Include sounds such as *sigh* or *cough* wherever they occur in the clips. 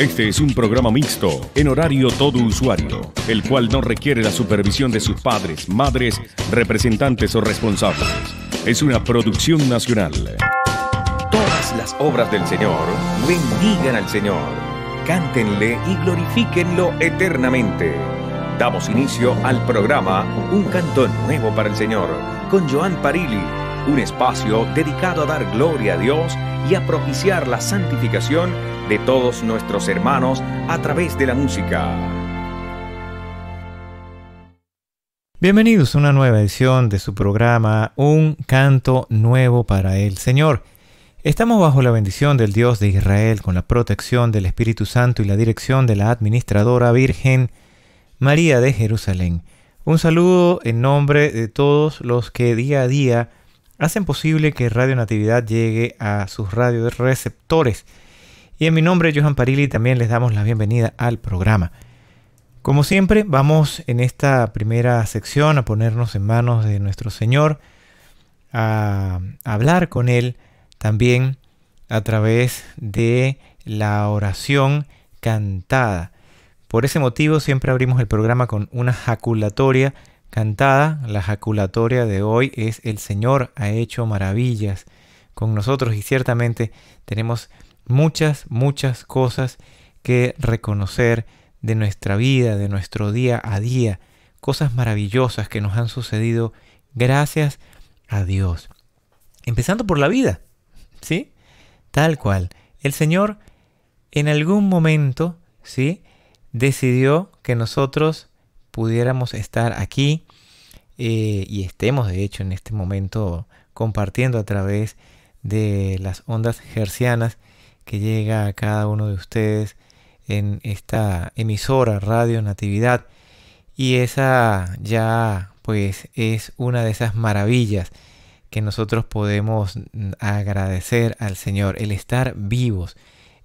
Este es un programa mixto, en horario todo usuario, el cual no requiere la supervisión de sus padres, madres, representantes o responsables. Es una producción nacional. Todas las obras del Señor bendigan al Señor, cántenle y glorifíquenlo eternamente. Damos inicio al programa Un canto nuevo para el Señor con Joan Parili, un espacio dedicado a dar gloria a Dios y a propiciar la santificación de todos nuestros hermanos a través de la música. Bienvenidos a una nueva edición de su programa Un canto nuevo para el Señor. Estamos bajo la bendición del Dios de Israel con la protección del Espíritu Santo y la dirección de la Administradora Virgen María de Jerusalén. Un saludo en nombre de todos los que día a día hacen posible que Radio Natividad llegue a sus radios receptores y en mi nombre, Johan Parili, también les damos la bienvenida al programa. Como siempre, vamos en esta primera sección a ponernos en manos de nuestro Señor, a hablar con Él también a través de la oración cantada. Por ese motivo siempre abrimos el programa con una jaculatoria cantada. La jaculatoria de hoy es El Señor ha hecho maravillas con nosotros y ciertamente tenemos muchas, muchas cosas que reconocer de nuestra vida, de nuestro día a día, cosas maravillosas que nos han sucedido gracias a Dios. Empezando por la vida, ¿sí? Tal cual. El Señor en algún momento, ¿sí? Decidió que nosotros pudiéramos estar aquí eh, y estemos, de hecho, en este momento compartiendo a través de las ondas gercianas que llega a cada uno de ustedes en esta emisora Radio Natividad. Y esa ya pues es una de esas maravillas que nosotros podemos agradecer al Señor, el estar vivos,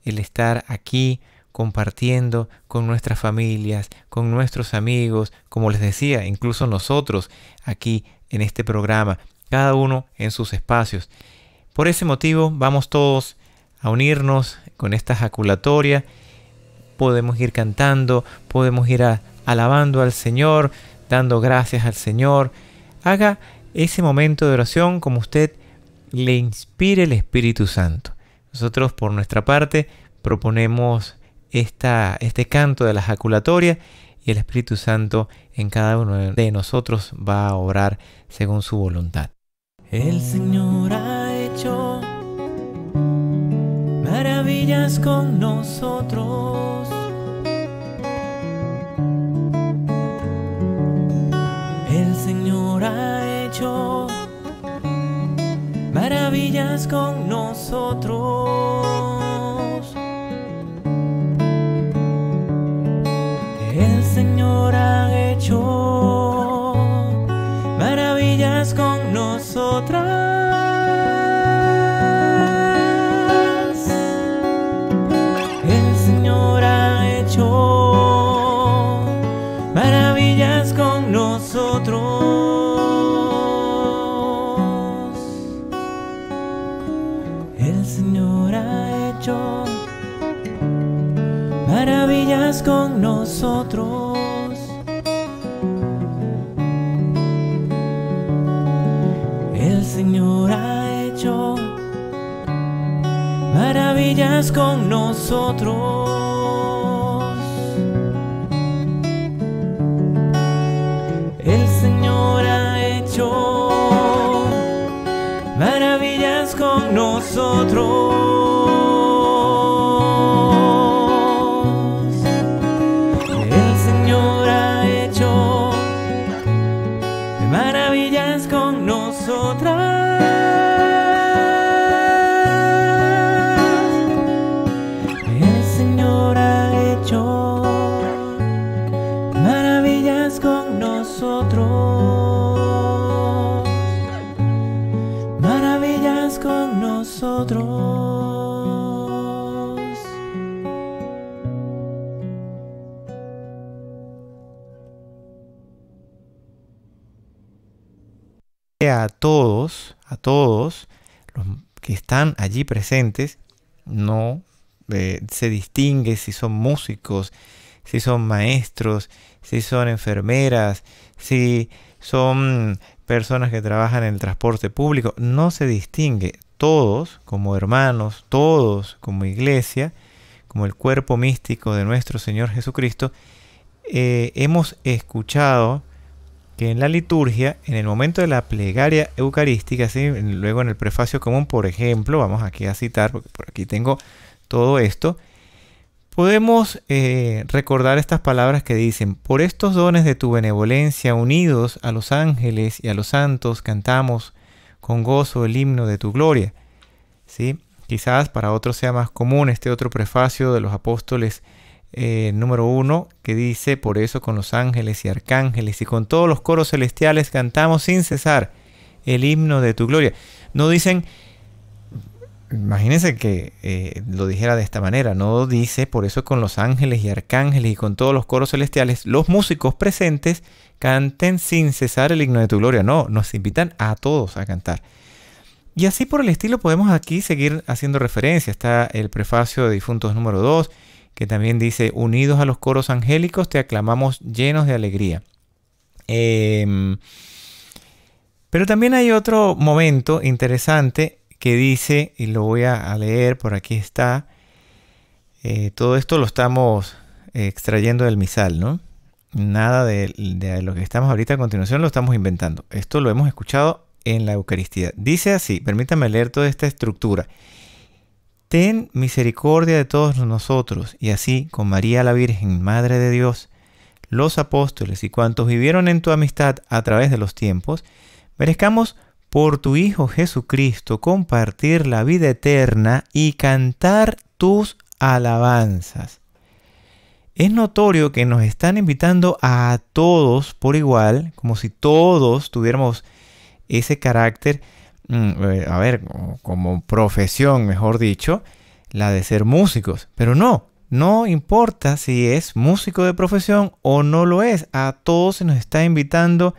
el estar aquí compartiendo con nuestras familias, con nuestros amigos, como les decía, incluso nosotros aquí en este programa, cada uno en sus espacios. Por ese motivo vamos todos a unirnos con esta jaculatoria. Podemos ir cantando, podemos ir alabando al Señor, dando gracias al Señor. Haga ese momento de oración como usted le inspire el Espíritu Santo. Nosotros por nuestra parte proponemos esta, este canto de la jaculatoria y el Espíritu Santo en cada uno de nosotros va a orar según su voluntad. El Señor ha hecho maravillas con nosotros. El Señor ha hecho maravillas con nosotros. El Señor ha hecho maravillas con nosotros. a todos, a todos los que están allí presentes, no eh, se distingue si son músicos, si son maestros, si son enfermeras, si son personas que trabajan en el transporte público, no se distingue. Todos como hermanos, todos como iglesia, como el cuerpo místico de nuestro Señor Jesucristo, eh, hemos escuchado que en la liturgia, en el momento de la plegaria eucarística, luego en el prefacio común, por ejemplo, vamos aquí a citar, porque por aquí tengo todo esto, podemos eh, recordar estas palabras que dicen, por estos dones de tu benevolencia, unidos a los ángeles y a los santos, cantamos con gozo el himno de tu gloria. ¿Sí? Quizás para otros sea más común este otro prefacio de los apóstoles eh, número uno, que dice, por eso con los ángeles y arcángeles y con todos los coros celestiales cantamos sin cesar el himno de tu gloria. No dicen, imagínense que eh, lo dijera de esta manera, no dice, por eso con los ángeles y arcángeles y con todos los coros celestiales, los músicos presentes canten sin cesar el himno de tu gloria. No, nos invitan a todos a cantar. Y así por el estilo podemos aquí seguir haciendo referencia. Está el prefacio de Difuntos número 2, que también dice, unidos a los coros angélicos, te aclamamos llenos de alegría. Em, pero también hay otro momento interesante que dice, y lo voy a leer, por aquí está, eh, todo esto lo estamos eh, extrayendo del misal, ¿no? Nada de, de lo que estamos ahorita a continuación lo estamos inventando. Esto lo hemos escuchado en la Eucaristía. Dice así, permítame leer toda esta estructura ten misericordia de todos nosotros. Y así, con María la Virgen, Madre de Dios, los apóstoles y cuantos vivieron en tu amistad a través de los tiempos, merezcamos por tu Hijo Jesucristo compartir la vida eterna y cantar tus alabanzas. Es notorio que nos están invitando a todos por igual, como si todos tuviéramos ese carácter Mm, eh, a ver, como, profesión, mejor dicho, la de ser músicos. Pero no, no importa si es músico de profesión o no lo es. A todos se nos está invitando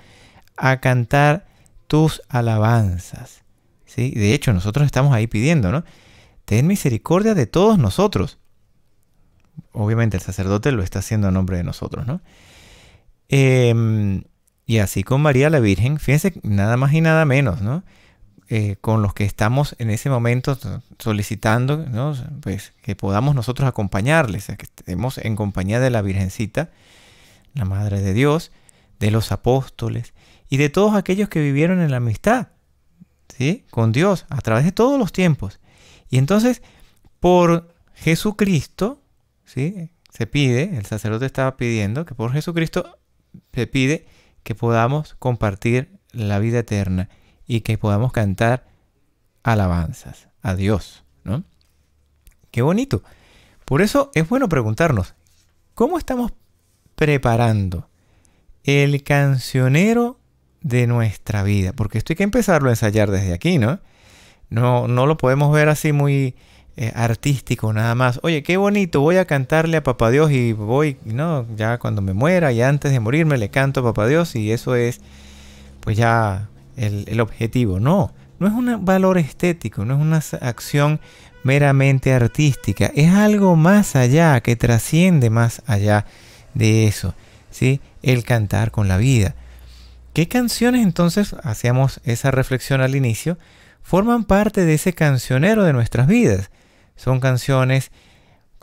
a cantar tus alabanzas. ¿sí? De hecho, nosotros estamos ahí pidiendo, ¿no? Ten misericordia de todos nosotros. Obviamente el sacerdote lo está haciendo a nombre de nosotros, ¿no? Em, y así con María la Virgen, fíjense, nada más y nada menos, ¿no? Eh, con los que estamos en ese momento solicitando pues, que podamos nosotros acompañarles, que estemos en compañía de la Virgencita, la Madre de Dios, de los apóstoles y de todos aquellos que vivieron en la amistad con Dios a través de todos los tiempos. Y entonces, por Jesucristo, se pide, el sacerdote estaba pidiendo que por Jesucristo se pide que podamos compartir la vida eterna y que podamos cantar alabanzas a Dios, ¿no? Qué bonito. Por eso es bueno preguntarnos, ¿cómo estamos preparando el cancionero de nuestra vida? Porque esto hay que empezarlo a ensayar desde aquí, ¿no? No, no lo podemos ver así muy eh, artístico nada más. Oye, qué bonito, voy a cantarle a Papá Dios y voy, no, ya cuando me muera y antes de morirme le canto a Papá Dios y eso es, pues ya el, objetivo. No, no es un valor estético, no es una acción meramente artística, es algo más allá, que trasciende más allá de eso, ¿sí? El cantar con la vida. ¿Qué canciones entonces, hacíamos esa reflexión al inicio, forman parte de ese cancionero de nuestras vidas? Son canciones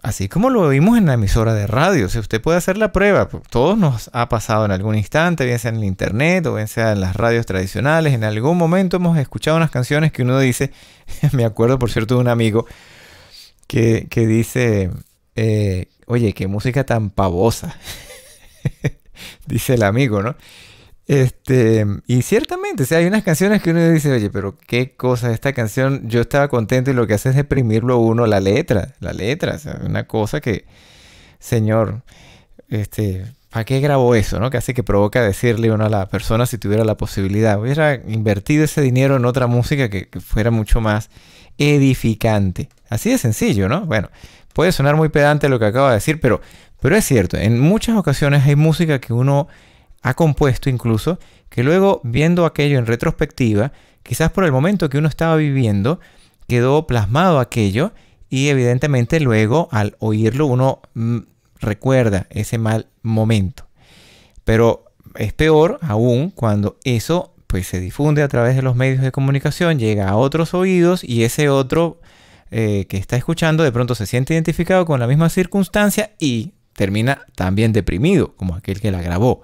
Así como lo vimos en la emisora de radio, si usted puede hacer la prueba, pues, todos nos ha pasado en algún instante, bien sea en el internet o bien sea en las radios tradicionales, en algún momento hemos escuchado unas canciones que uno dice, *laughs* me acuerdo por cierto de un amigo que, dice, eh, oye, qué música tan pavosa, *laughs* dice el amigo, ¿no? Este, y ciertamente, o sea, hay unas canciones que uno dice, oye, pero qué cosa esta canción, yo estaba contento y lo que hace es deprimirlo uno, la letra, la letra, una cosa que, señor, este, ¿para qué grabó eso, no? hace que provoca decirle uno a la persona si tuviera la posibilidad, hubiera invertido ese dinero en otra música que, fuera mucho más edificante. Así de sencillo, ¿no? Bueno, puede sonar muy pedante lo que acabo de decir, pero, pero es cierto, en muchas ocasiones hay música que uno ha compuesto incluso, que luego viendo aquello en retrospectiva, quizás por el momento que uno estaba viviendo, quedó plasmado aquello y evidentemente luego al oírlo uno mm, recuerda ese mal momento. Pero es peor aún cuando eso pues se difunde a través de los medios de comunicación, llega a otros oídos y ese otro eh, que está escuchando de pronto se siente identificado con la misma circunstancia y termina también deprimido como aquel que la grabó.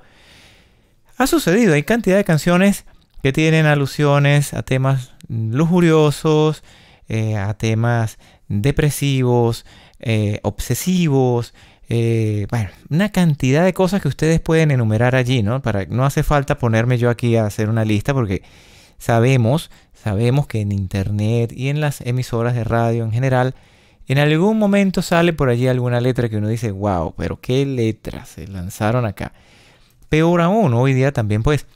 Ha sucedido, hay cantidad de canciones que tienen alusiones a temas lujuriosos, eh, a temas depresivos, eh, obsesivos, eh, bueno, una cantidad de cosas que ustedes pueden enumerar allí, ¿no? Para, no hace falta ponerme yo aquí a hacer una lista porque sabemos, sabemos que en Internet y en las emisoras de radio en general, en algún momento sale por allí alguna letra que uno dice, wow, pero qué letras se lanzaron acá. Peor aún, hoy día también pues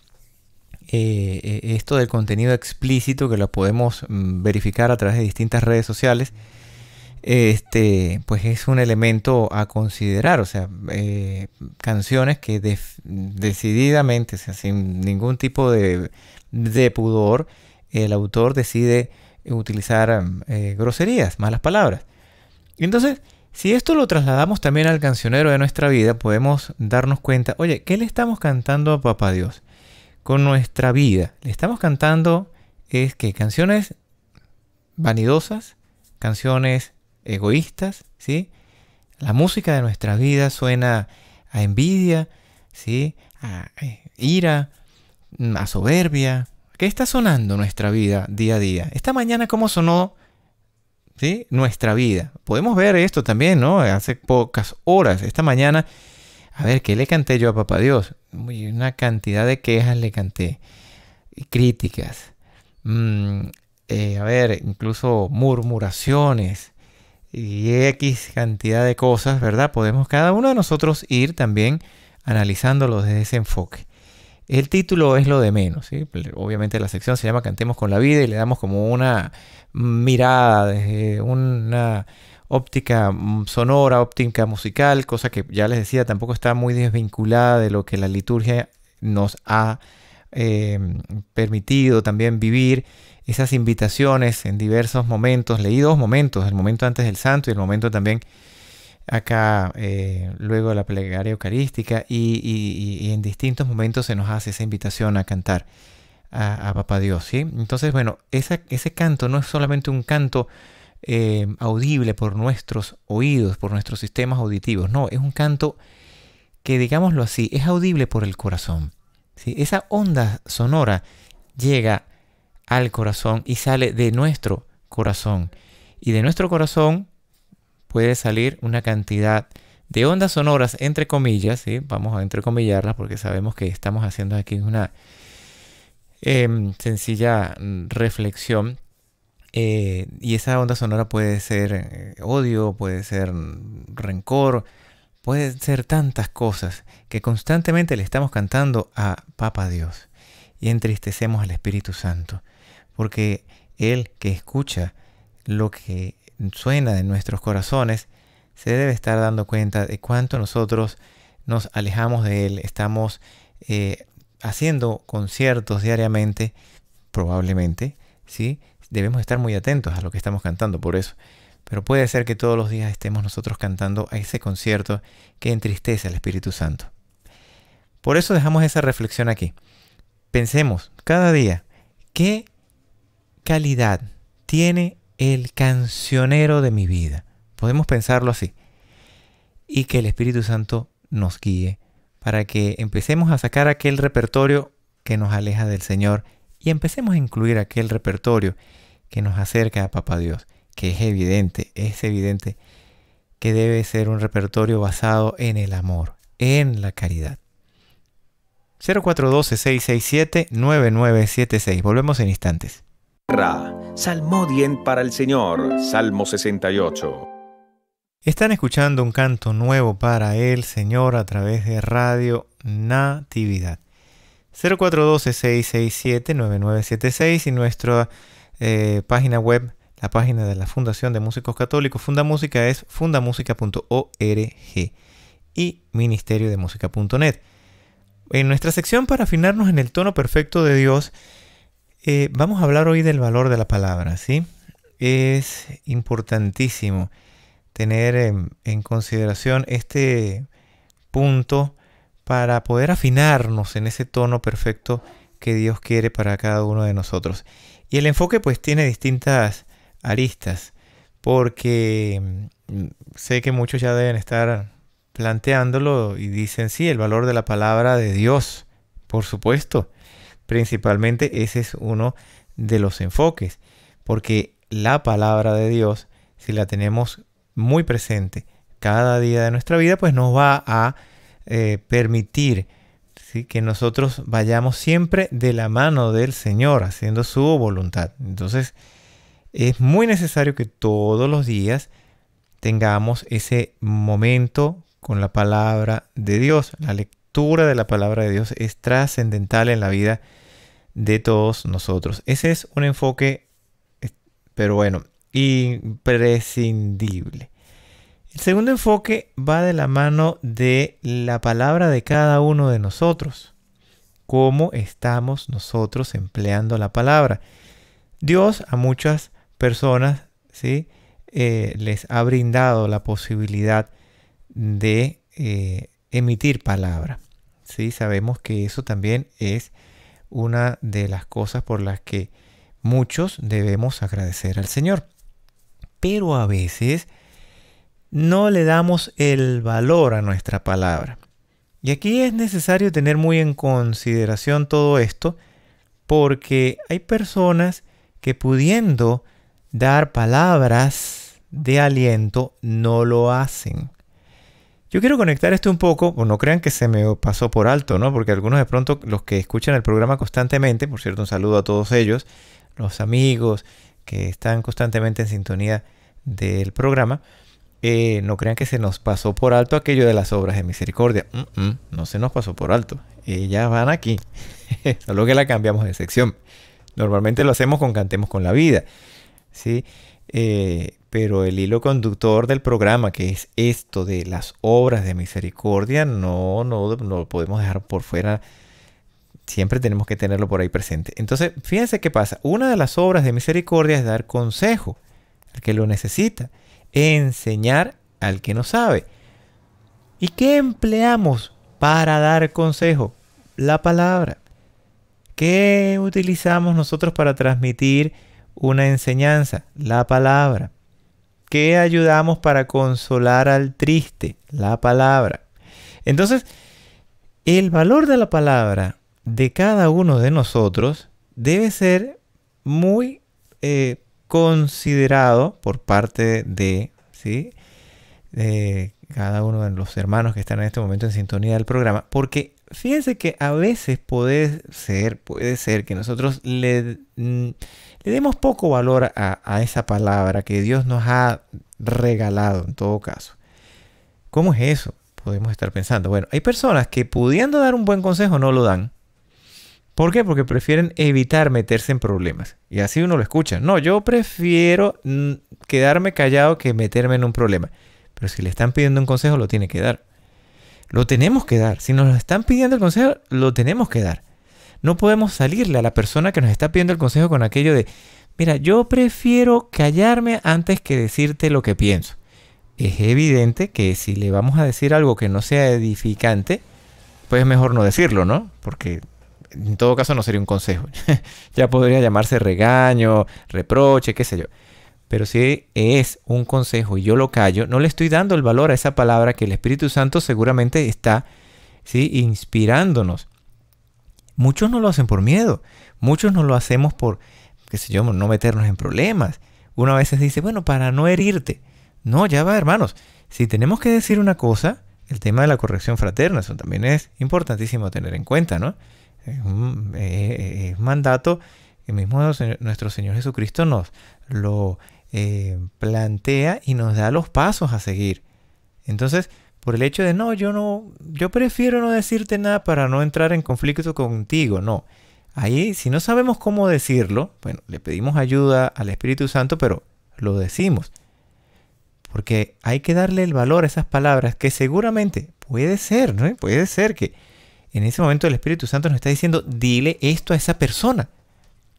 eh, eh, esto del contenido explícito que lo podemos mm, verificar a través de distintas redes sociales, este, pues es un elemento a considerar. O sea, eh, canciones que decididamente, sin ningún tipo de, pudor, el autor decide utilizar groserías, malas palabras. Y entonces, si esto lo trasladamos también al cancionero de nuestra vida, podemos darnos cuenta, oye, ¿qué le estamos cantando a Papá Dios? Con nuestra vida. Le estamos cantando es que canciones vanidosas, canciones egoístas, ¿sí? La música de nuestra vida suena a envidia, ¿sí? A eh, ira, a soberbia. ¿Qué está sonando nuestra vida día a día? Esta mañana, ¿cómo sonó nuestra vida. Podemos ver esto también, ¿no? Hace pocas horas, esta mañana, a ver, ¿qué le canté yo a Papá Dios? Una cantidad de quejas le canté, críticas, mm, eh, a ver, incluso murmuraciones y X cantidad de cosas, ¿verdad? Podemos cada uno de nosotros ir también analizándolo desde ese enfoque. El título es lo de menos, obviamente la sección se llama Cantemos con la vida y le damos como una mirada desde una óptica mm, sonora, óptica musical, cosa que ya les decía tampoco está muy desvinculada de lo que la liturgia nos ha em, permitido también vivir esas invitaciones en diversos momentos, leí dos momentos, el momento antes del santo y el momento también acá eh, luego de la plegaria eucarística y, en distintos momentos se nos hace esa invitación a cantar a, Papá Dios. ¿sí? Entonces, bueno, ese canto no es solamente un canto eh, audible por nuestros oídos, por nuestros sistemas auditivos, no, es un canto que, digámoslo así, es audible por el corazón. Esa onda sonora llega al corazón y sale de nuestro corazón. Y de nuestro corazón puede salir una cantidad de ondas sonoras, entre comillas, vamos a entrecomillarlas porque sabemos que estamos haciendo aquí una em, sencilla reflexión. Eh, y esa onda sonora puede ser eh, odio, puede ser rencor, puede ser tantas cosas que constantemente le estamos cantando a Papa Dios y entristecemos al Espíritu Santo, porque Él que escucha lo que suena de nuestros corazones, se debe estar dando cuenta de cuánto nosotros nos alejamos de Él. Estamos eh, haciendo conciertos diariamente, probablemente, ¿sí? Debemos estar muy atentos a lo que estamos cantando, por eso. Pero puede ser que todos los días estemos nosotros cantando a ese concierto que entristece al Espíritu Santo. Por eso dejamos esa reflexión aquí. Pensemos cada día, ¿qué calidad tiene el cancionero de mi vida. Podemos pensarlo así. Y que el Espíritu Santo nos guíe para que empecemos a sacar aquel repertorio que nos aleja del Señor y empecemos a incluir aquel repertorio que nos acerca a Papá Dios, que es evidente, es evidente que debe ser un repertorio basado en el amor, en la caridad. 0412-667-9976. Volvemos en instantes. Salmodien para el Señor, Salmo 68. Están escuchando un canto nuevo para el Señor a través de Radio Natividad. 0412-667-9976 y nuestra eh, página web, la página de la Fundación de Músicos Católicos, Fundamúsica es fundamusica.org y ministerio de música.net. En nuestra sección para afinarnos en el tono perfecto de Dios, eh, vamos a hablar hoy del valor de la palabra, ¿sí? Es importantísimo tener en, en, consideración este punto para poder afinarnos en ese tono perfecto que Dios quiere para cada uno de nosotros. Y el enfoque pues tiene distintas aristas, porque mm, sé que muchos ya deben estar planteándolo y dicen, sí, el valor de la palabra de Dios, por supuesto. Principalmente ese es uno de los enfoques, porque la palabra de Dios, si la tenemos muy presente cada día de nuestra vida, pues nos va a eh, permitir que nosotros vayamos siempre de la mano del Señor, haciendo su voluntad. Entonces, es muy necesario que todos los días tengamos ese momento con la palabra de Dios, la lectura de la palabra de Dios es trascendental en la vida de todos nosotros. Ese es un enfoque, pero bueno, imprescindible. El segundo enfoque va de la mano de la palabra de cada uno de nosotros. ¿Cómo estamos nosotros empleando la palabra? Dios a muchas personas ¿sí? Eh, les ha brindado la posibilidad de eh, emitir palabra. Sabemos que eso también es una de las cosas por las que muchos debemos agradecer al Señor. Pero a veces no le damos el valor a nuestra palabra. Y aquí es necesario tener muy en consideración todo esto porque hay personas que pudiendo dar palabras de aliento no lo hacen. Yo quiero conectar esto un poco, o no crean que se me pasó por alto, ¿no? Porque algunos de pronto, los que escuchan el programa constantemente, por cierto, un saludo a todos ellos, los amigos que están constantemente en sintonía del programa, eh, no crean que se nos pasó por alto aquello de las obras de misericordia. no se nos pasó por alto. Ellas van aquí. *laughs* Solo que la cambiamos de sección. Normalmente lo hacemos con Cantemos con la Vida. ¿sí? Eh, pero el hilo conductor del programa, que es esto de las obras de misericordia, no, no, no lo podemos dejar por fuera. Siempre tenemos que tenerlo por ahí presente. Entonces, fíjense qué pasa. Una de las obras de misericordia es dar consejo al que lo necesita, enseñar al que no sabe. ¿Y qué empleamos para dar consejo? La palabra. ¿Qué utilizamos nosotros para transmitir? una enseñanza, la palabra. ¿Qué ayudamos para consolar al triste? La palabra. Entonces, el valor de la palabra de cada uno de nosotros debe ser muy eh, considerado por parte de, ¿sí? de cada uno de los hermanos que están en este momento en sintonía del programa, porque fíjense que a veces puede ser, puede ser que nosotros le mm, le demos poco valor a, esa palabra que Dios nos ha regalado en todo caso. ¿Cómo es eso? Podemos estar pensando. Bueno, hay personas que pudiendo dar un buen consejo no lo dan. ¿Por qué? Porque prefieren evitar meterse en problemas. Y así uno lo escucha. No, yo prefiero mm, quedarme callado que meterme en un problema. Pero si le están pidiendo un consejo, lo tiene que dar. Lo tenemos que dar. Si nos lo están pidiendo el consejo, lo tenemos que dar no podemos salirle a la persona que nos está pidiendo el consejo con aquello de, mira, yo prefiero callarme antes que decirte lo que pienso. Es evidente que si le vamos a decir algo que no sea edificante, pues es mejor no decirlo, ¿no? Porque en todo caso no sería un consejo. *laughs* ya podría llamarse regaño, reproche, qué sé yo. Pero si es un consejo y yo lo callo, no le estoy dando el valor a esa palabra que el Espíritu Santo seguramente está ¿sí? inspirándonos Muchos no lo hacen por miedo, muchos no lo hacemos por, qué sé yo, no meternos en problemas. Uno a veces dice, bueno, para no herirte. No, ya va, hermanos. Si tenemos que decir una cosa, el tema de la corrección fraterna, eso también es importantísimo tener en cuenta, ¿no? Es un, eh, eh, mandato que mismo nuestro Señor Jesucristo nos lo eh, plantea y nos da los pasos a seguir. Entonces, por el hecho de no, yo no, yo prefiero no decirte nada para no entrar en conflicto contigo, no. Ahí, si no sabemos cómo decirlo, bueno, le pedimos ayuda al Espíritu Santo, pero lo decimos. Porque hay que darle el valor a esas palabras que seguramente puede ser, ¿no? Puede ser que en ese momento el Espíritu Santo nos está diciendo, dile esto a esa persona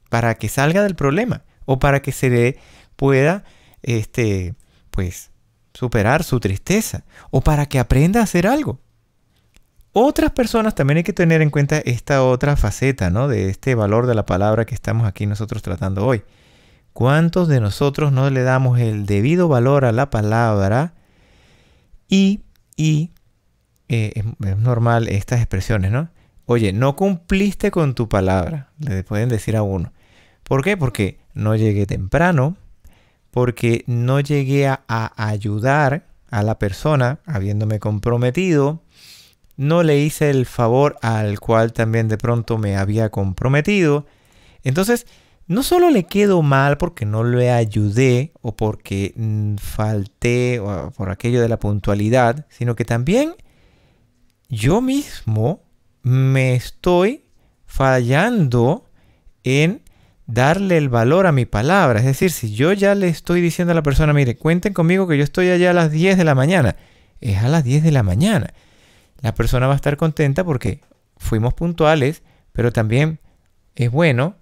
para que salga del problema o para que se le pueda, este, pues, superar su tristeza o para que aprenda a hacer algo. Otras personas también hay que tener en cuenta esta otra faceta, ¿no? De este valor de la palabra que estamos aquí nosotros tratando hoy. ¿Cuántos de nosotros no le damos el debido valor a la palabra? Y, y, eh, es, normal estas expresiones, ¿no? Oye, no cumpliste con tu palabra, le pueden decir a uno. ¿Por qué? Porque no llegué temprano, porque no llegué a, ayudar a la persona habiéndome comprometido, no le hice el favor al cual también de pronto me había comprometido. Entonces, no solo le quedo mal porque no le ayudé o porque mm, falté o por aquello de la puntualidad, sino que también yo mismo me estoy fallando en darle el valor a mi palabra. Es decir, si yo ya le estoy diciendo a la persona, mire, cuenten conmigo que yo estoy allá a las 10 de la mañana, es a las 10 de la mañana. La persona va a estar contenta porque fuimos puntuales, pero también es bueno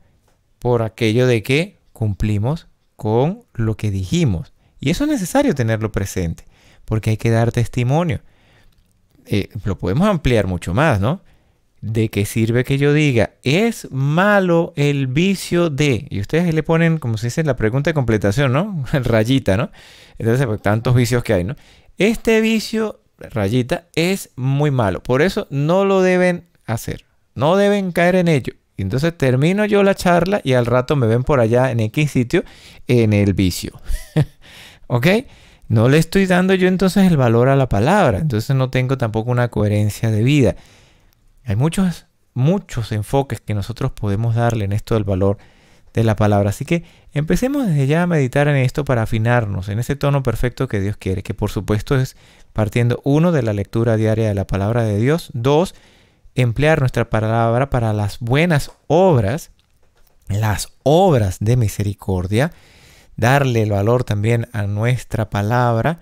por aquello de que cumplimos con lo que dijimos. Y eso es necesario tenerlo presente, porque hay que dar testimonio. Eh, lo podemos ampliar mucho más, ¿no? ¿De qué sirve que yo diga, es malo el vicio de? Y ustedes le ponen, como se dice, la pregunta de completación, ¿no? *laughs* Rayita, ¿no? Entonces, por pues, tantos vicios que hay, ¿no? Este vicio, rayita, es muy malo. Por eso no lo deben hacer. No deben caer en ello. Entonces termino yo la charla y al rato me ven por allá en X sitio en el vicio. *laughs* ¿Ok? No le estoy dando yo entonces el valor a la palabra. Entonces no tengo tampoco una coherencia de vida. Hay muchos, muchos enfoques que nosotros podemos darle en esto del valor de la palabra. Así que empecemos desde ya a meditar en esto para afinarnos en ese tono perfecto que Dios quiere, que por supuesto es partiendo, uno, de la lectura diaria de la palabra de Dios, dos, emplear nuestra palabra para las buenas obras, las obras de misericordia, darle el valor también a nuestra palabra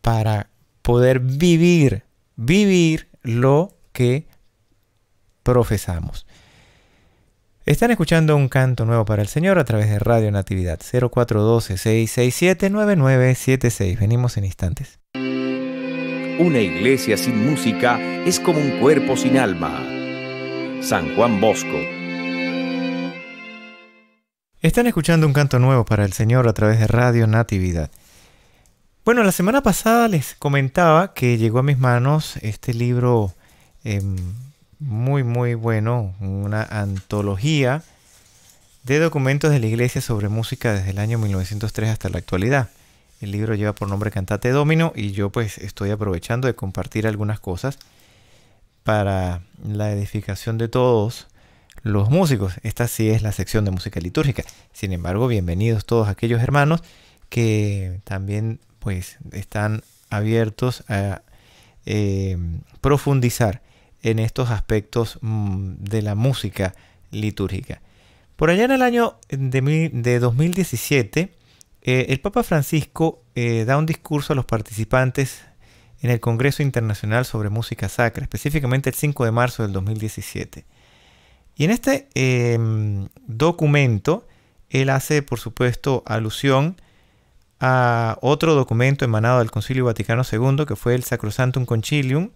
para poder vivir, vivir lo que profesamos. Están escuchando un canto nuevo para el Señor a través de Radio Natividad 0412-667-9976. Venimos en instantes. Una iglesia sin música es como un cuerpo sin alma. San Juan Bosco. Están escuchando un canto nuevo para el Señor a través de Radio Natividad. Bueno, la semana pasada les comentaba que llegó a mis manos este libro em, muy, muy bueno, una antología de documentos de la Iglesia sobre música desde el año 1903 hasta la actualidad. El libro lleva por nombre Cantate Domino y yo pues estoy aprovechando de compartir algunas cosas para la edificación de todos los músicos. Esta sí es la sección de música litúrgica. Sin embargo, bienvenidos todos aquellos hermanos que también pues están abiertos a eh, profundizar en estos aspectos mm, de la música litúrgica. Por allá en el año de, 2017, eh, el Papa Francisco eh, da un discurso a los participantes en el Congreso Internacional sobre Música Sacra, específicamente el 5 de marzo del 2017. Y en este em, documento, él hace, por supuesto, alusión a otro documento emanado del Concilio Vaticano II, que fue el Sacrosantum Concilium,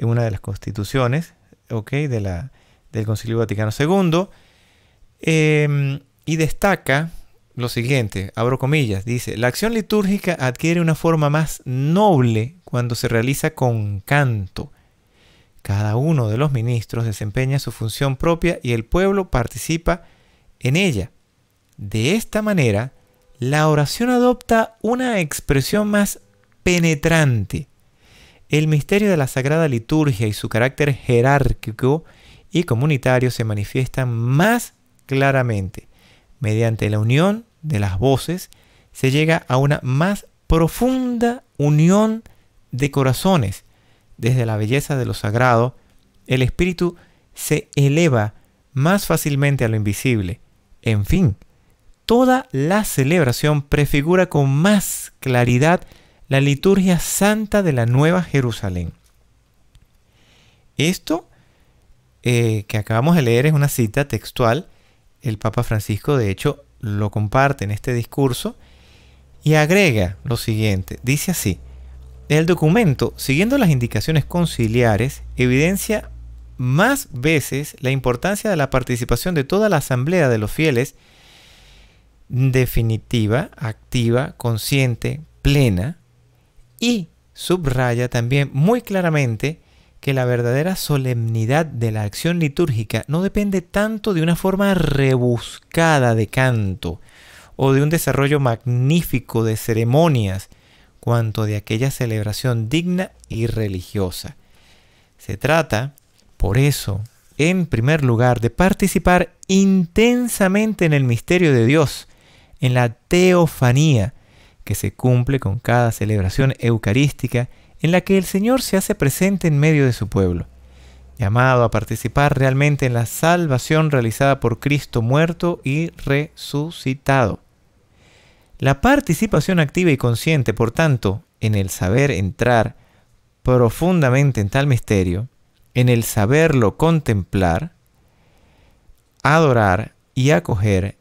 en una de las constituciones de la, del Concilio Vaticano II em, y destaca lo siguiente, abro comillas, dice, la acción litúrgica adquiere una forma más noble cuando se realiza con canto. Cada uno de los ministros desempeña su función propia y el pueblo participa en ella. De esta manera, la oración adopta una expresión más penetrante, el misterio de la Sagrada Liturgia y su carácter jerárquico y comunitario se manifiestan más claramente. Mediante la unión de las voces se llega a una más profunda unión de corazones. Desde la belleza de lo sagrado, el espíritu se eleva más fácilmente a lo invisible. En fin, toda la celebración prefigura con más claridad la liturgia santa de la Nueva Jerusalén. Esto eh, que acabamos de leer es una cita textual. El Papa Francisco, de hecho, lo comparte en este discurso y agrega lo siguiente. Dice así, el documento, siguiendo las indicaciones conciliares, evidencia más veces la importancia de la participación de toda la asamblea de los fieles definitiva, activa, consciente, plena, y subraya también muy claramente que la verdadera solemnidad de la acción litúrgica no depende tanto de una forma rebuscada de canto o de un desarrollo magnífico de ceremonias, cuanto de aquella celebración digna y religiosa. Se trata, por eso, en primer lugar, de participar intensamente en el misterio de Dios, en la teofanía, que se cumple con cada celebración eucarística en la que el Señor se hace presente en medio de su pueblo, llamado a participar realmente en la salvación realizada por Cristo muerto y resucitado. La participación activa y consciente, por tanto, en el saber entrar profundamente en tal misterio, en el saberlo contemplar, adorar y acoger,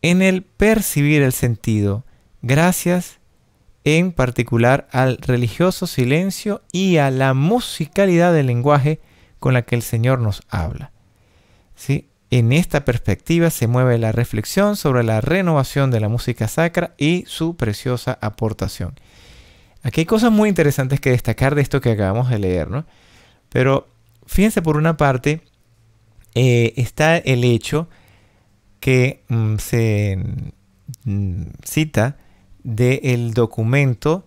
en el percibir el sentido, gracias en particular al religioso silencio y a la musicalidad del lenguaje con la que el Señor nos habla. En esta perspectiva se mueve la reflexión sobre la renovación de la música sacra y su preciosa aportación. Aquí hay cosas muy interesantes que destacar de esto que acabamos de leer, ¿no? Pero fíjense por una parte, eh, está el hecho que mm, se mm, cita del documento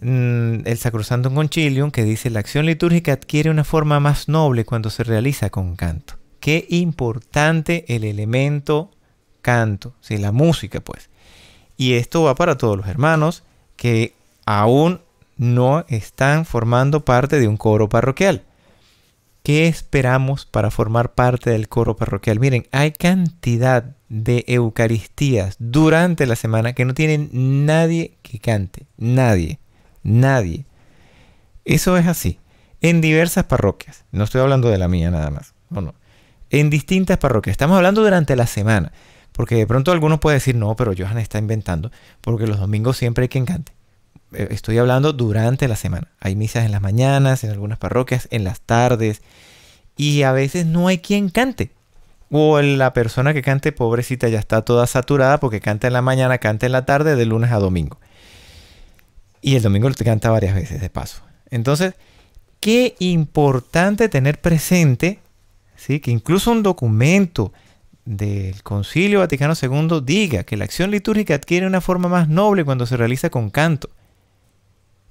mm, el Sacrosanto Concilium que dice la acción litúrgica adquiere una forma más noble cuando se realiza con canto. Qué importante el elemento canto, la música pues. Y esto va para todos los hermanos que aún no están formando parte de un coro parroquial. ¿Qué esperamos para formar parte del coro parroquial? Miren, hay cantidad de Eucaristías durante la semana que no tienen nadie que cante. Nadie. Nadie. Eso es así. En diversas parroquias. No estoy hablando de la mía nada más. En distintas parroquias. Estamos hablando durante la semana. Porque de pronto alguno puede decir, no, pero Johan está inventando. Porque los domingos siempre hay quien cante. Eh, estoy hablando durante la semana. Hay misas en las mañanas, en algunas parroquias, en las tardes. Y a veces no hay quien cante. O la persona que cante, pobrecita, ya está toda saturada porque canta en la mañana, canta en la tarde, de lunes a domingo. Y el domingo le canta varias veces de paso. Entonces, qué importante tener presente, ¿sí? que incluso un documento del Concilio Vaticano II diga que la acción litúrgica adquiere una forma más noble cuando se realiza con canto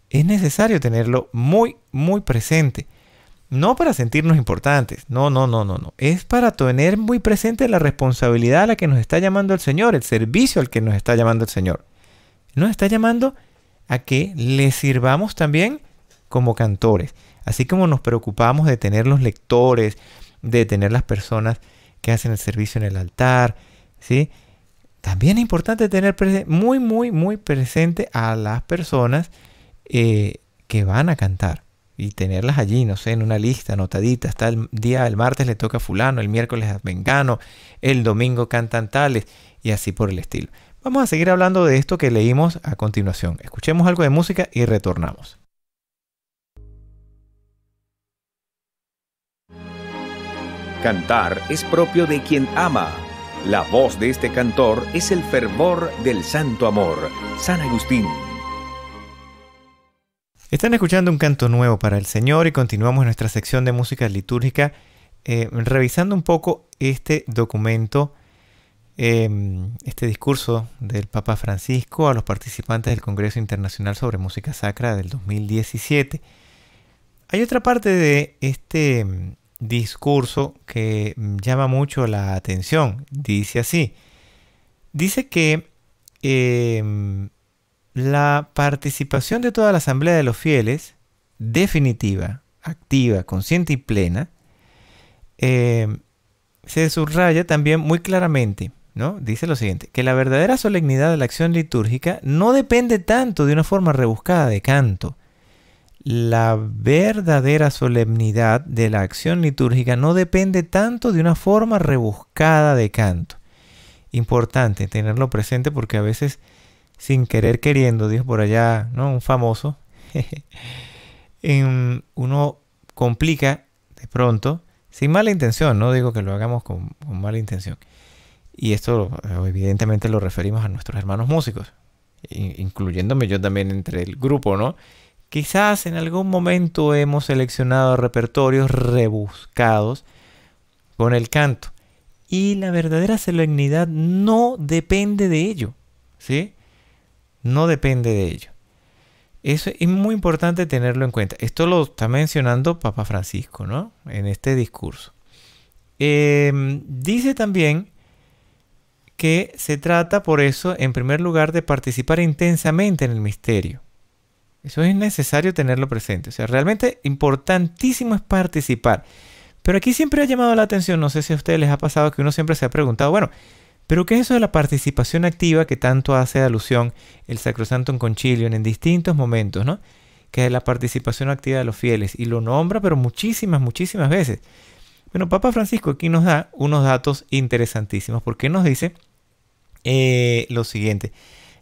es necesario tenerlo muy, muy presente. No para sentirnos importantes, no, no, no, no, no. Es para tener muy presente la responsabilidad a la que nos está llamando el Señor, el servicio al que nos está llamando el Señor. Nos está llamando a que le sirvamos también como cantores. Así como nos preocupamos de tener los lectores, de tener las personas que hacen el servicio en el altar, ¿sí? También es importante tener muy, muy, muy presente a las personas eh, que van a cantar y tenerlas allí, no sé, en una lista anotadita. Hasta el día del martes le toca fulano, el miércoles a Vengano, el domingo cantan tales y así por el estilo. Vamos a seguir hablando de esto que leímos a continuación. Escuchemos algo de música y retornamos. Cantar es propio de quien ama. La voz de este cantor es el fervor del santo amor. San Agustín. Están escuchando un canto nuevo para el Señor y continuamos nuestra sección de música litúrgica eh, revisando un poco este documento, em, este discurso del Papa Francisco a los participantes del Congreso Internacional sobre Música Sacra del 2017. Hay otra parte de este em, discurso que em, llama mucho la atención. Dice así. Dice que la participación de toda la asamblea de los fieles, definitiva, activa, consciente y plena, eh, se subraya también muy claramente, ¿no? Dice lo siguiente, que la verdadera solemnidad de la acción litúrgica no depende tanto de una forma rebuscada de canto. La verdadera solemnidad de la acción litúrgica no depende tanto de una forma rebuscada de canto. Importante tenerlo presente porque a veces sin querer queriendo, dijo por allá, ¿no? Un famoso. *laughs* uno complica de pronto, sin mala intención, no digo que lo hagamos con, con mala intención. Y esto evidentemente lo referimos a nuestros hermanos músicos, incluyéndome yo también entre el grupo, ¿no? Quizás en algún momento hemos seleccionado repertorios rebuscados con el canto. Y la verdadera solemnidad no depende de ello, ¿sí? No depende de ello. Eso es muy importante tenerlo en cuenta. Esto lo está mencionando Papa Francisco, ¿no? En este discurso. Em, dice también que se trata por eso, en primer lugar, de participar intensamente en el misterio. Eso es necesario tenerlo presente. O sea, realmente importantísimo es participar. Pero aquí siempre ha llamado la atención, no sé si a ustedes les ha pasado que uno siempre se ha preguntado, bueno, pero ¿qué es eso de la participación activa que tanto hace alusión el Sacrosanto en en distintos momentos, ¿no? Que es la participación activa de los fieles y lo nombra pero muchísimas, muchísimas veces. Bueno, Papa Francisco aquí nos da unos datos interesantísimos porque nos dice eh, lo siguiente.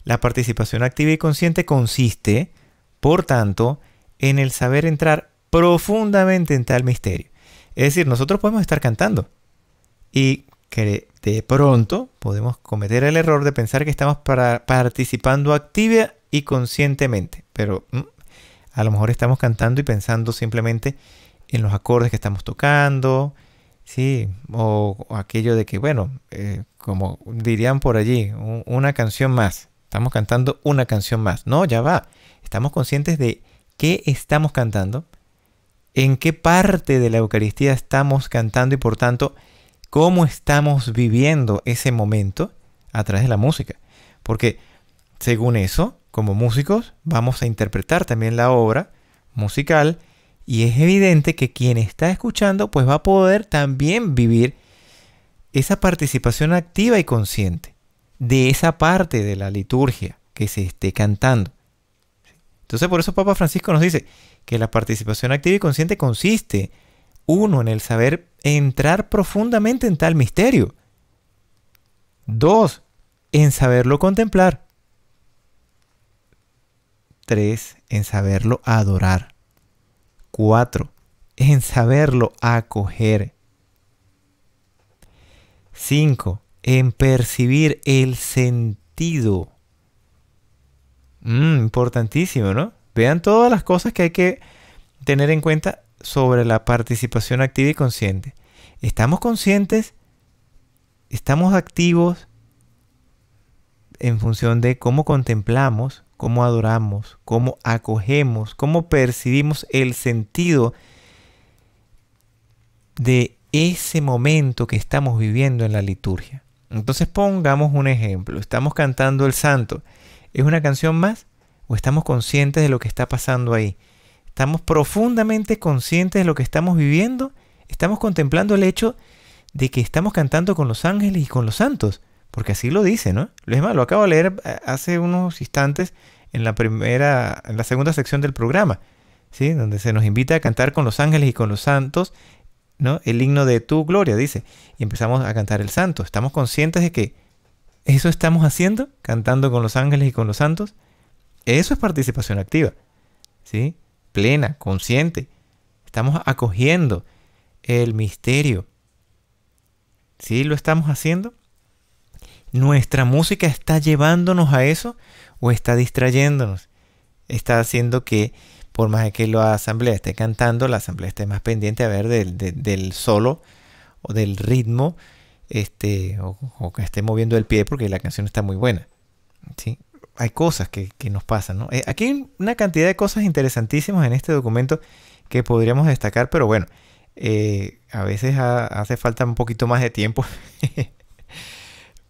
La participación activa y consciente consiste, por tanto, en el saber entrar profundamente en tal misterio. Es decir, nosotros podemos estar cantando y que de pronto podemos cometer el error de pensar que estamos participando activa y conscientemente, pero mm, a lo mejor estamos cantando y pensando simplemente en los acordes que estamos tocando, sí, o, aquello de que, bueno, eh, como dirían por allí, una canción más, estamos cantando una canción más, no, ya va, estamos conscientes de qué estamos cantando, en qué parte de la Eucaristía estamos cantando y por tanto, cómo estamos viviendo ese momento a través de la música. Porque según eso, como músicos, vamos a interpretar también la obra musical y es evidente que quien está escuchando pues va a poder también vivir esa participación activa y consciente de esa parte de la liturgia que se esté cantando. Entonces por eso Papa Francisco nos dice que la participación activa y consciente consiste uno, en el saber entrar profundamente en tal misterio. Dos, en saberlo contemplar. Tres, en saberlo adorar. Cuatro, en saberlo acoger. Cinco, en percibir el sentido. Mm, importantísimo, ¿no? Vean todas las cosas que hay que tener en cuenta sobre la participación activa y consciente. ¿Estamos conscientes? ¿Estamos activos en función de cómo contemplamos, cómo adoramos, cómo acogemos, cómo percibimos el sentido de ese momento que estamos viviendo en la liturgia? Entonces pongamos un ejemplo. Estamos cantando el santo. ¿Es una canción más? ¿O estamos conscientes de lo que está pasando ahí? estamos profundamente conscientes de lo que estamos viviendo, estamos contemplando el hecho de que estamos cantando con los ángeles y con los santos, porque así lo dice, ¿no? Es lo acabo de leer eh, hace unos instantes en la primera, en la segunda sección del programa, ¿sí? Donde se nos invita a cantar con los ángeles y con los santos, ¿no? El himno de tu gloria, dice, y empezamos a cantar el santo. Estamos conscientes de que eso estamos haciendo, cantando con los ángeles y con los santos. Eso es participación activa, ¿sí? plena, consciente. Estamos acogiendo el misterio. ¿Sí lo estamos haciendo? ¿Nuestra música está llevándonos a eso o está distrayéndonos? Está haciendo que, por más que la asamblea esté cantando, la asamblea esté más pendiente a ver del, del, solo o del ritmo este, o, que esté moviendo el pie porque la canción está muy buena. ¿sí? hay cosas que, nos pasan, ¿no? Eh, aquí hay una cantidad de cosas interesantísimas en este documento que podríamos destacar, pero bueno, eh, a veces hace falta un poquito más de tiempo. *laughs*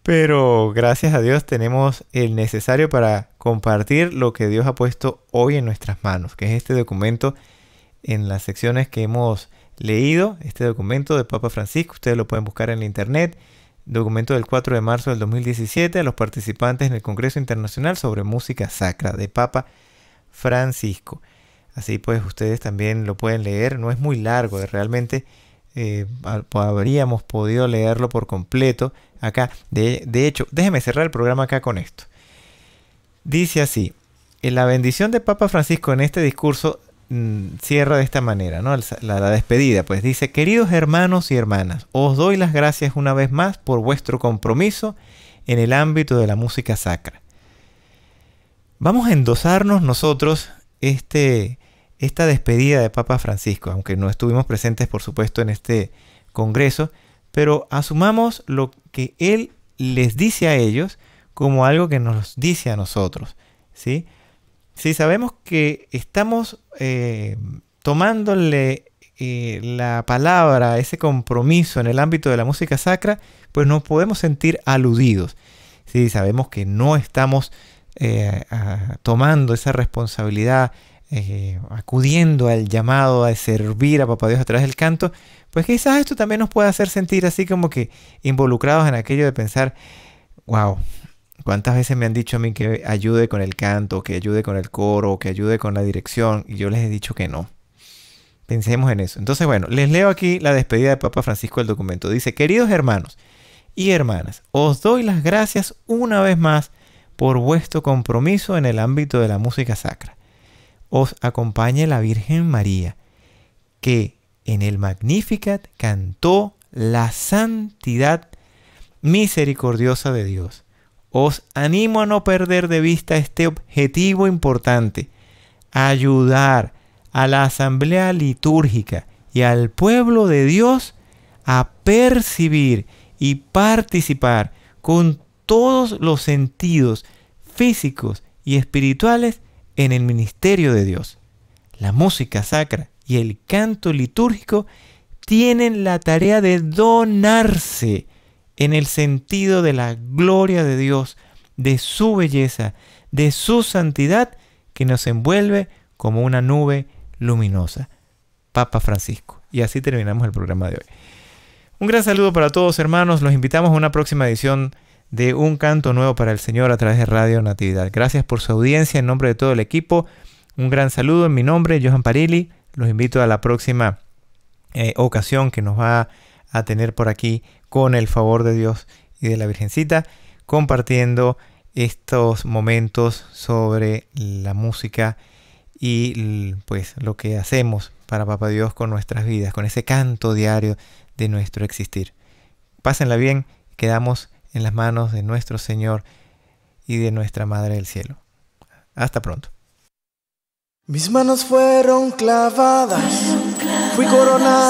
pero gracias a Dios tenemos el necesario para compartir lo que Dios ha puesto hoy en nuestras manos, que es este documento en las secciones que hemos leído, este documento de Papa Francisco, ustedes lo pueden buscar en la internet documento del 4 de marzo del 2017 a los participantes en el Congreso Internacional sobre Música Sacra de Papa Francisco. Así pues ustedes también lo pueden leer, no es muy largo, realmente eh, habríamos podido leerlo por completo acá. De, de hecho, déjeme cerrar el programa acá con esto. Dice así, en la bendición de Papa Francisco en este discurso Mm, cierra de esta manera, ¿no? La, la, despedida, pues dice, queridos hermanos y hermanas, os doy las gracias una vez más por vuestro compromiso en el ámbito de la música sacra. Vamos a endosarnos nosotros este, esta despedida de Papa Francisco, aunque no estuvimos presentes, por supuesto, en este congreso, pero asumamos lo que él les dice a ellos como algo que nos dice a nosotros, ¿sí? si sabemos que estamos eh, tomándole eh, la palabra, ese compromiso en el ámbito de la música sacra, pues nos podemos sentir aludidos. Si sabemos que no estamos eh, tomando esa responsabilidad, acudiendo al llamado a servir a Papá Dios a través del canto, pues quizás esto también nos puede hacer sentir así como que involucrados en aquello de pensar, wow, ¿Cuántas veces me han dicho a mí que ayude con el canto, que ayude con el coro, que ayude con la dirección? Y yo les he dicho que no. Pensemos en eso. Entonces, bueno, les leo aquí la despedida de Papa Francisco del documento. Dice, queridos hermanos y hermanas, os doy las gracias una vez más por vuestro compromiso en el ámbito de la música sacra. Os acompañe la Virgen María, que en el Magnificat cantó la santidad misericordiosa de Dios os animo a no perder de vista este objetivo importante, ayudar a la asamblea litúrgica y al pueblo de Dios a percibir y participar con todos los sentidos físicos y espirituales en el ministerio de Dios. La música sacra y el canto litúrgico tienen la tarea de donarse en el sentido de la gloria de Dios, de su belleza, de su santidad que nos envuelve como una nube luminosa. Papa Francisco. Y así terminamos el programa de hoy. Un gran saludo para todos hermanos. Los invitamos a una próxima edición de Un canto nuevo para el Señor a través de Radio Natividad. Gracias por su audiencia en nombre de todo el equipo. Un gran saludo en mi nombre, Johan Parili. Los invito a la próxima eh, ocasión que nos va a tener por aquí con el favor de Dios y de la Virgencita, compartiendo estos momentos sobre la música y pues lo que hacemos para Papá Dios con nuestras vidas, con ese canto diario de nuestro existir. Pásenla bien, quedamos en las manos de nuestro Señor y de nuestra Madre del Cielo. Hasta pronto. Mis manos fueron clavadas, fui coronada.